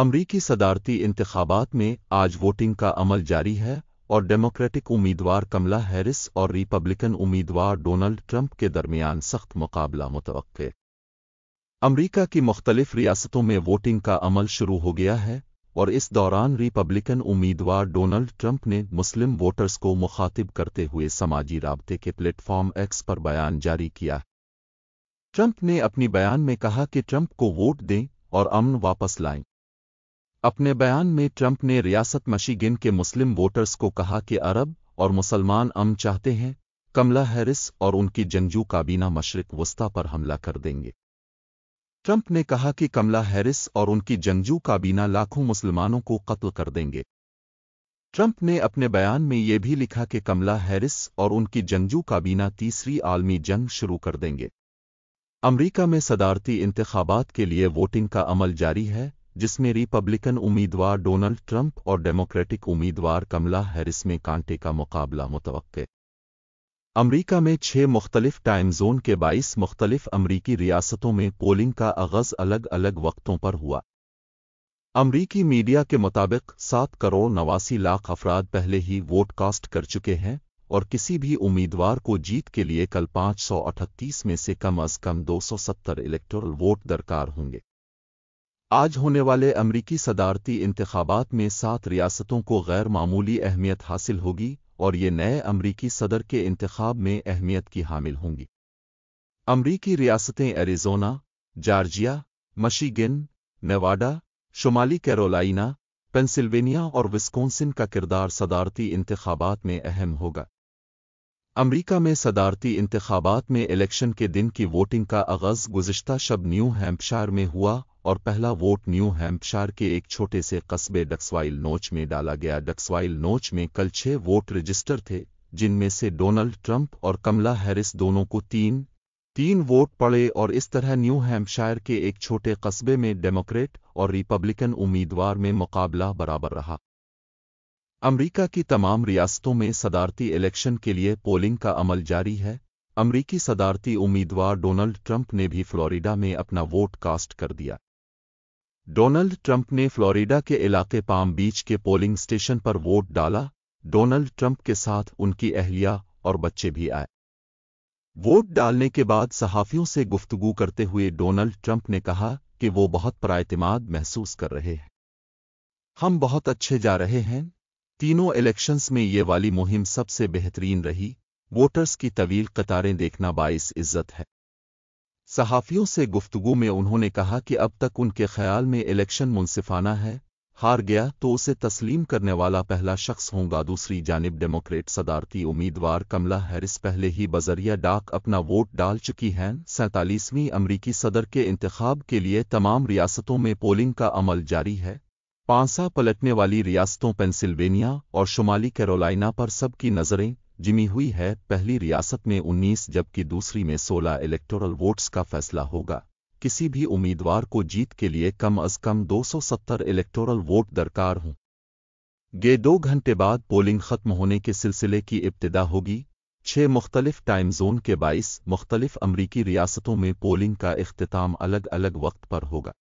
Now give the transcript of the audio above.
अमरीकी सदारती इंतबात में आज वोटिंग का अमल जारी है और डेमोक्रेटिक उम्मीदवार कमला हैरिस और रिपब्लिकन उम्मीदवार डोनाल्ड ट्रंप के दरमियान सख्त मुकाबला मुतव अमरीका की मुख्तलिफ रियासतों में वोटिंग का अमल शुरू हो गया है और इस दौरान रिपब्लिकन उम्मीदवार डोनाल्ड ट्रंप ने मुस्लिम वोटर्स को मुखातिब करते हुए समाजी राबते के प्लेटफॉर्म एक्स पर बयान जारी किया ट्रंप ने अपनी बयान में कहा कि ट्रंप को वोट दें और अमन वापस लाएं अपने बयान में ट्रंप ने रियासत मशीगिन के मुस्लिम वोटर्स को कहा कि अरब और मुसलमान अम चाहते हैं कमला हैरिस और उनकी जंजू काबीना मशरक वस्ता पर हमला कर देंगे ट्रंप ने कहा कि कमला हैरिस और उनकी जंजू काबीना लाखों मुसलमानों को कत्ल कर देंगे ट्रंप ने अपने बयान में यह भी लिखा कि कमला हैरिस और उनकी जंजू काबीना तीसरी आलमी जंग शुरू कर देंगे अमरीका में सदारती इंतबात के लिए वोटिंग का अमल जारी है जिसमें रिपब्लिकन उम्मीदवार डोनाल्ड ट्रंप और डेमोक्रेटिक उम्मीदवार कमला हैरिस में कांटे का मुकाबला मुतव अमरीका में छह मुख्तलिफ टाइम जोन के बाईस मुख्तलिफ अमरीकी रियासतों में पोलिंग का आगाज़ अलग अलग वक्तों पर हुआ अमरीकी मीडिया के मुताबिक सात करोड़ नवासी लाख अफराद पहले ही वोट कास्ट कर चुके हैं और किसी भी उम्मीदवार को जीत के लिए कल पाँच सौ अठतीस में से कम अज कम दो सौ सत्तर इलेक्टोरल वोट दरकार होंगे आज होने वाले अमरीकी सदारती इंतबात में सात रियासतों को गैर मामूली अहमियत हासिल होगी और ये नए अमरीकी सदर के इंतखब में अहमियत की हामिल होंगी अमरीकी रियासतें एरिजोना जार्जिया मशीगिन नेवाडा शुमाली कैरोलाइना पेंसिल्वेनिया और विस्कोंसिन का किरदार सदारती इंतबात में अहम होगा अमरीका में सदारती इंतबात में इलेक्शन के दिन की वोटिंग का आगाज गुजशत शब न्यू हैम्पशायर में हुआ और पहला वोट न्यू हैम्पशायर के एक छोटे से कस्बे डक्सवाइल नोच में डाला गया डक्सवाइल नोच में कल छह वोट रजिस्टर थे जिनमें से डोनाल्ड ट्रंप और कमला हैरिस दोनों को तीन तीन वोट पड़े और इस तरह न्यू हैम्पशायर के एक छोटे कस्बे में डेमोक्रेट और रिपब्लिकन उम्मीदवार में मुकाबला बराबर रहा अमरीका की तमाम रियासतों में सदारती इलेक्शन के लिए पोलिंग का अमल जारी है अमरीकी सदारती उम्मीदवार डोनाल्ड ट्रंप ने भी फ्लोरिडा में अपना वोट कास्ट कर दिया डोनाल्ड ट्रंप ने फ्लोरिडा के इलाके पाम बीच के पोलिंग स्टेशन पर वोट डाला डोनाल्ड ट्रंप के साथ उनकी अहलिया और बच्चे भी आए वोट डालने के बाद सहाफ़ियों से गुफ्तगू करते हुए डोनाल्ड ट्रंप ने कहा कि वो बहुत प्रायतमाद महसूस कर रहे हैं हम बहुत अच्छे जा रहे हैं तीनों इलेक्शंस में ये वाली मुहिम सबसे बेहतरीन रही वोटर्स की तवील कतारें देखना बाइस इज्जत है सहाफ़ियों से गुफ्तगु में उन्होंने कहा कि अब तक उनके ख्याल में इलेक्शन मुनसिफाना है हार गया तो उसे तस्लीम करने वाला पहला शख्स होगा दूसरी जानब डेमोक्रेट सदारती उम्मीदवार कमला हैरिस पहले ही बजरिया डाक अपना वोट डाल चुकी हैं सैंतालीसवीं अमरीकी सदर के इंतखब के लिए तमाम रियासतों में पोलिंग का अमल जारी है पांसा पलटने वाली रियासतों पेंसिल्वेनिया और शुमाली कैरोलाइना पर सबकी नज़रें जिमी हुई है पहली रियासत में 19 जबकि दूसरी में 16 इलेक्टोरल वोट्स का फैसला होगा किसी भी उम्मीदवार को जीत के लिए कम अज कम 270 इलेक्टोरल वोट दरकार हों गे दो घंटे बाद पोलिंग खत्म होने के सिलसिले की इब्तदा होगी छह मुख्तलिफ टाइम जोन के बाईस मुख्तलिफ अमरीकी रियासतों में पोलिंग का अख्ताम अलग अलग वक्त पर होगा